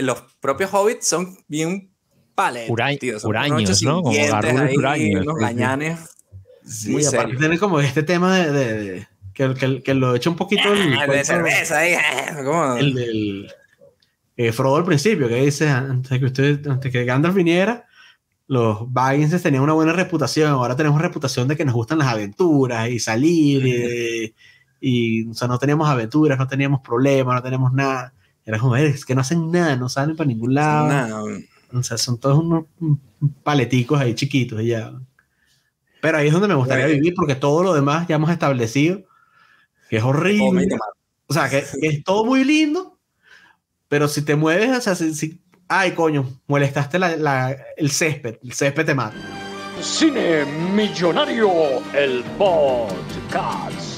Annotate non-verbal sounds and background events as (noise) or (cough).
los propios hobbits son bien paletos, ¿no? Como Sí, muy aparte como este tema de, que, lo echa un poquito el, ah, de cerveza ahí, (laughs) el del eh, Frodo al principio que dice antes que usted antes que Gandalf viniera los Bagginses tenían una buena reputación ahora tenemos reputación de que nos gustan las aventuras y salir y, no teníamos aventuras no teníamos problemas no teníamos nada era como, es que no hacen nada, no salen para ningún lado. Nada, o sea, son todos unos paleticos ahí chiquitos ya. Pero ahí es donde me gustaría vivir porque todo lo demás ya hemos establecido que es horrible. Oh, o sea, (laughs) que, es todo muy lindo, pero si te mueves, o sea, si, ay, coño, molestaste el césped, el césped te mata. Cine Millonario, el podcast.